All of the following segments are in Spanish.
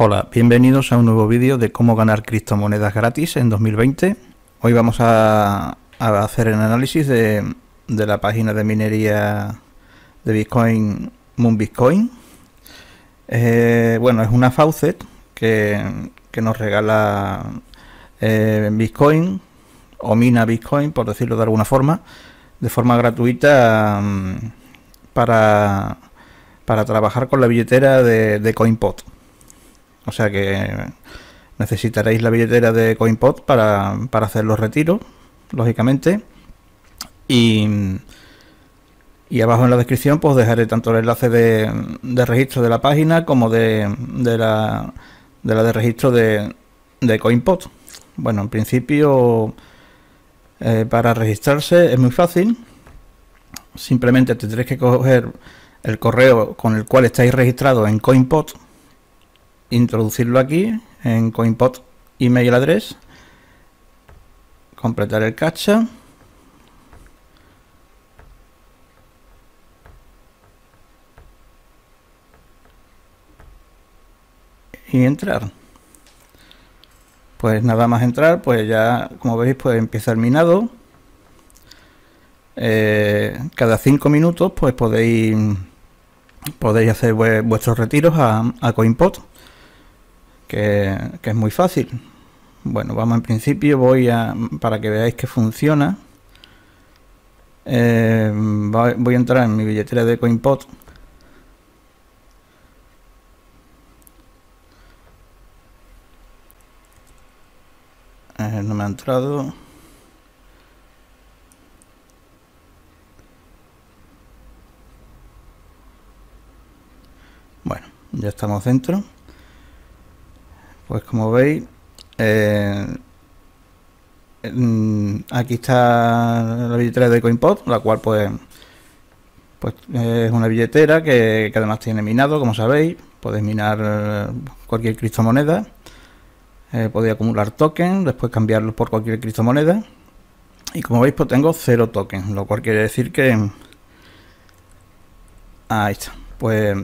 Hola, bienvenidos a un nuevo vídeo de cómo ganar criptomonedas gratis en 2020. Hoy vamos a, hacer el análisis de, la página de minería de Bitcoin, Moon Bitcoin. Eh, bueno, es una faucet que, nos regala eh, Bitcoin o mina Bitcoin, por decirlo de alguna forma, de forma gratuita mm, para, trabajar con la billetera de, de CoinPot. O sea que necesitaréis la billetera de CoinPod para, para hacer los retiros, lógicamente. Y, abajo en la descripción pues dejaré tanto el enlace de, registro de la página como de, la, de registro de, de CoinPod. Bueno, en principio eh, para registrarse es muy fácil. Simplemente tendréis que coger el correo con el cual estáis registrados en CoinPod introducirlo aquí en CoinPot email address, completar el captcha. y entrar pues nada más entrar pues ya como veis pues empieza el minado eh, cada cinco minutos pues podéis podéis hacer vuestros retiros a, a CoinPot que, es muy fácil. Bueno, vamos en principio, voy a, para que veáis que funciona, eh, voy a entrar en mi billetera de CoinPot. no me ha entrado. Bueno, ya estamos dentro. Pues como veis, eh, mm, aquí está la billetera de CoinPod, la cual pues, pues es una billetera que, además tiene minado, como sabéis. Podéis minar eh, cualquier criptomoneda. Eh, podéis acumular tokens, después cambiarlos por cualquier criptomoneda. Y como veis, pues tengo cero tokens, lo cual quiere decir que... Ahí Pues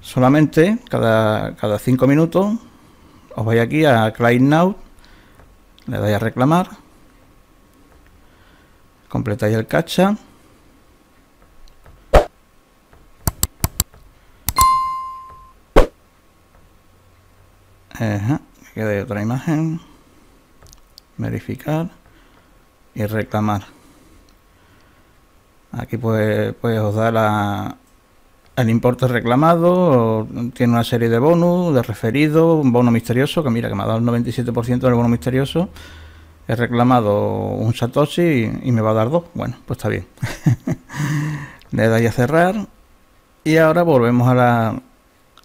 solamente cada, cada 5 minutos os vais aquí a Client Now, le dais a reclamar, completáis el cacha Ajá, queda otra imagen. Verificar y reclamar. Aquí pues, pues os da la, el importe reclamado tiene una serie de bonus, de referido, un bono misterioso, que mira, que me ha dado el 97% del bono misterioso. He reclamado un Satoshi y, me va a dar dos. Bueno, pues está bien. Le doy a cerrar. Y ahora volvemos a la,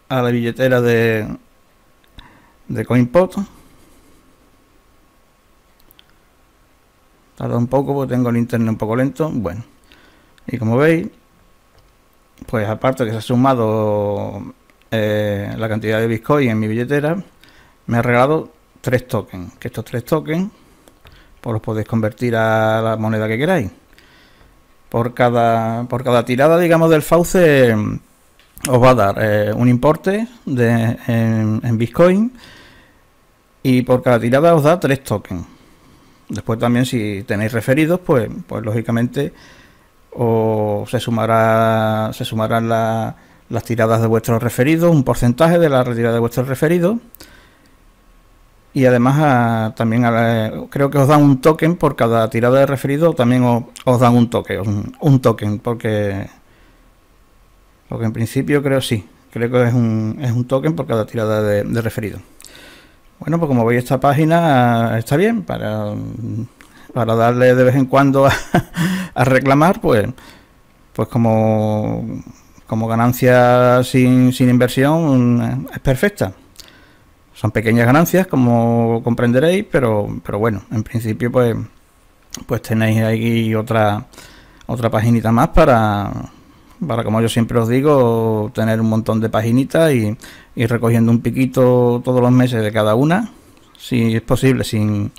a la billetera de, de CoinPot. Tarda un poco porque tengo el internet un poco lento. Bueno, y como veis, pues aparte que se ha sumado eh, la cantidad de Bitcoin en mi billetera, me ha regalado tres tokens. Que estos tres tokens, pues los podéis convertir a la moneda que queráis. Por cada, por cada tirada, digamos, del fauce, os va a dar eh, un importe en, Bitcoin. Y por cada tirada os da tres tokens. Después también si tenéis referidos, pues, pues lógicamente o se sumará se sumarán las tiradas de vuestros referidos, un porcentaje de la retirada de vuestros referidos. Y además también creo que os dan un token por cada tirada de referido, también os, dan un token, un, token, porque, porque en principio creo sí, creo que es un, es un token por cada tirada de, referido. Bueno, pues como veis esta página está bien para, para darle de vez en cuando a, a reclamar, pues, pues como, como ganancia sin, sin inversión mm, es perfecta. Son pequeñas ganancias, como comprenderéis, pero, pero bueno, en principio, pues, pues tenéis ahí otra, otra paginita más para, para, como yo siempre os digo, tener un montón de paginitas y ir recogiendo un piquito todos los meses de cada una, si es posible, sin,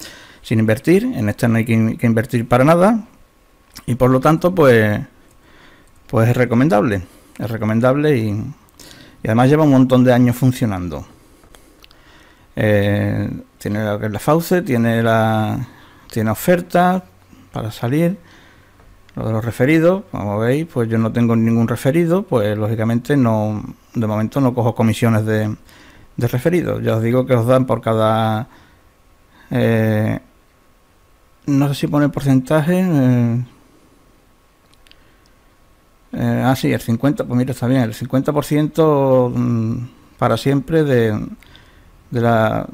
sin invertir. En esta no hay que invertir para nada, y por lo tanto, pues, pues es recomendable. Es recomendable y, y además lleva un montón de años funcionando. Eh, tiene la, fauce, tiene la tiene oferta para salir. Lo de los referidos, como veis, pues yo no tengo ningún referido, pues lógicamente no, de momento no cojo comisiones de, de referidos. Ya os digo que os dan por cada eh, no sé si pone porcentaje. Eh, eh, ah, sí, el 50%, pues mira, está bien, el 50% mm, para siempre de, la,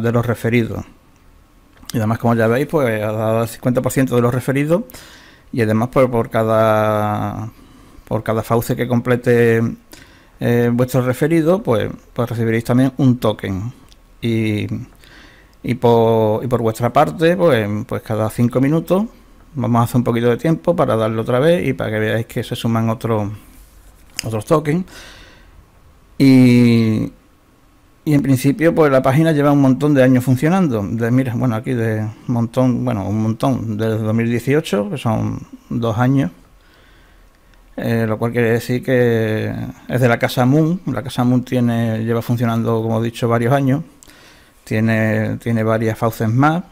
de, los referidos. Y además, como ya veis, pues ha dado el 50% de los referidos. Y además, pues, por cada por cada fauce que complete eh, vuestro referido, pues, pues recibiréis también un token. Y, y, por, y por vuestra parte, pues, pues cada 5 minutos Vamos a hacer un poquito de tiempo para darle otra vez y para que veáis que se suman otros otros tokens. Y, y en principio, pues la página lleva un montón de años funcionando. De, mira, bueno, aquí de montón, bueno, un montón, desde 2018, que son dos años. Eh, lo cual quiere decir que es de la casa Moon. La casa Moon tiene, lleva funcionando, como he dicho, varios años. Tiene, tiene varias fauces más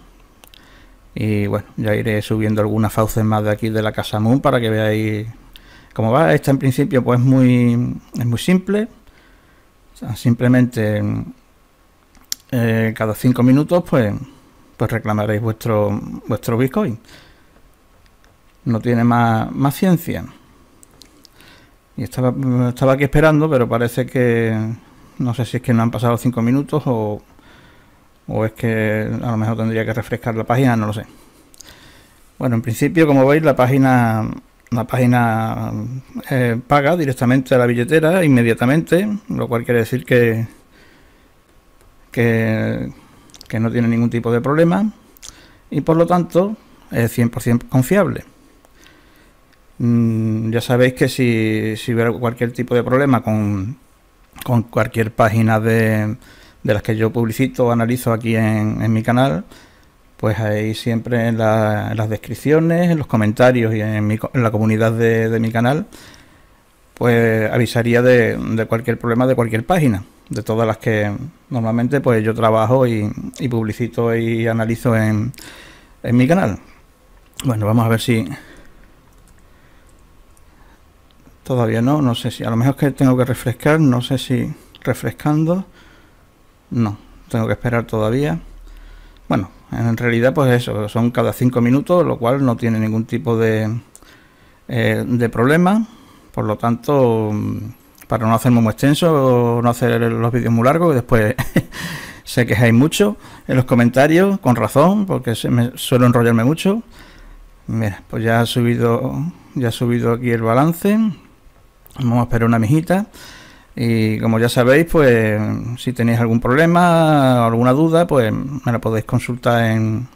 y bueno, ya iré subiendo algunas fauces más de aquí de la Casa Moon para que veáis cómo va. Esta en principio pues muy, es muy simple. simplemente eh, cada cinco minutos pues, pues reclamaréis vuestro, vuestro Bitcoin. No tiene más, ciencia. Y estaba, estaba aquí esperando, pero parece que... No sé si es que no han pasado cinco minutos o o es que a lo mejor tendría que refrescar la página, no lo sé. Bueno, en principio, como veis, la página, la página eh, paga directamente a la billetera inmediatamente, lo cual quiere decir que, que, no tiene ningún tipo de problema y por lo tanto es 100% confiable. Mm, ya sabéis que si, si hubiera cualquier tipo de problema con cualquier página de, de las que yo publicito o analizo aquí en, mi canal, pues ahí siempre en, las descripciones, en los comentarios y en, mi, la comunidad de, mi canal, pues avisaría de, cualquier problema de cualquier página, de todas las que normalmente pues yo trabajo y, publicito y analizo en, en mi canal. Bueno, vamos a ver si... Todavía no, no sé si... A lo mejor que tengo que refrescar, no sé si refrescando... No, tengo que esperar todavía. Bueno, en realidad pues eso, son cada cinco minutos, lo cual no tiene ningún tipo de, eh, de problema. Por lo tanto, mm, para no hacerme muy extenso, no hacer los vídeos muy largos, después se que mucho en los comentarios, con razón, porque se me, suelo enrollarme mucho. Mira, pues ya ha subido, ya ha subido aquí el balance. Vamos a esperar una mijita. Y como ya sabéis, pues si tenéis algún problema o alguna duda, pues me la podéis consultar en,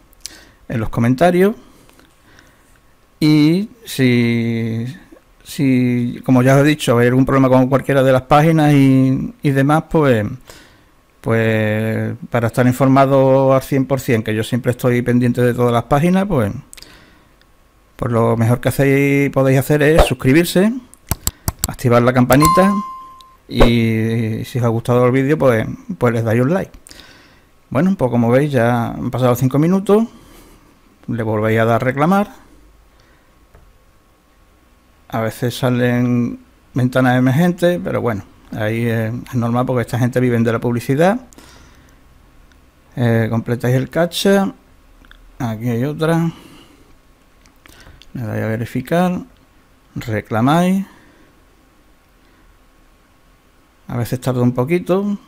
en los comentarios. Y si, si, como ya os he dicho, hay algún problema con cualquiera de las páginas y, demás, pues, pues para estar informado al 100%, que yo siempre estoy pendiente de todas las páginas, pues, por pues lo mejor que hacéis, podéis hacer es suscribirse, activar la campanita y si os ha gustado el vídeo, pues, pues les dais un like. Bueno, pues como veis, ya han pasado 5 minutos. Le volvéis a dar reclamar. A veces salen ventanas emergentes, pero bueno, ahí es normal porque esta gente vive de la publicidad. Eh, completáis el cacha. Aquí hay otra. Le dais a verificar. Reclamáis. A veces tarda un poquito,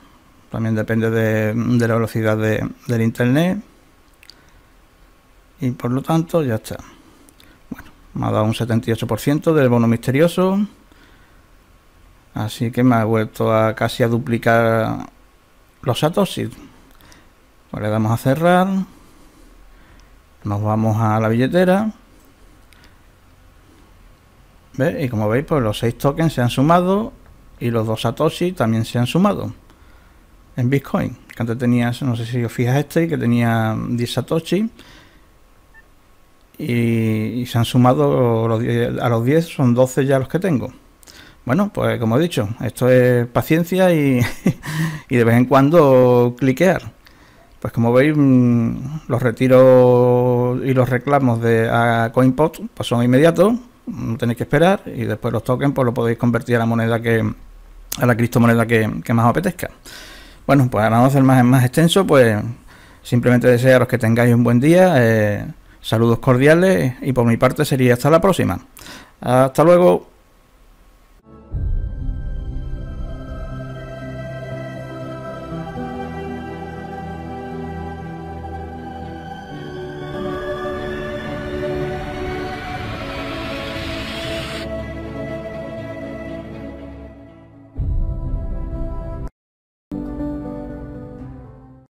también depende de, la velocidad del internet. Y por lo tanto, ya está. Bueno, me ha dado un 78% del bono misterioso. Así que me ha vuelto a casi a duplicar los satosis. Pues le damos a cerrar. Nos vamos a la billetera. Y como veis, pues los seis tokens se han sumado y los dos Satoshi también se han sumado en Bitcoin. Que antes tenías, no sé si os fijas este, que tenía 10 Satoshi y, se han sumado a los 10, son 12 ya los que tengo. Bueno, pues como he dicho, esto es paciencia y, de vez en cuando cliquear. Pues como veis, mm, los retiros y los reclamos de a CoinPot pues son inmediatos, no tenéis que esperar y después los tokens pues lo podéis convertir a la moneda que, a la criptomoneda que, que más apetezca. Bueno, pues ahora no hacer más, más extenso, pues simplemente desearos que tengáis un buen día, eh, saludos cordiales y por mi parte sería hasta la próxima. Hasta luego.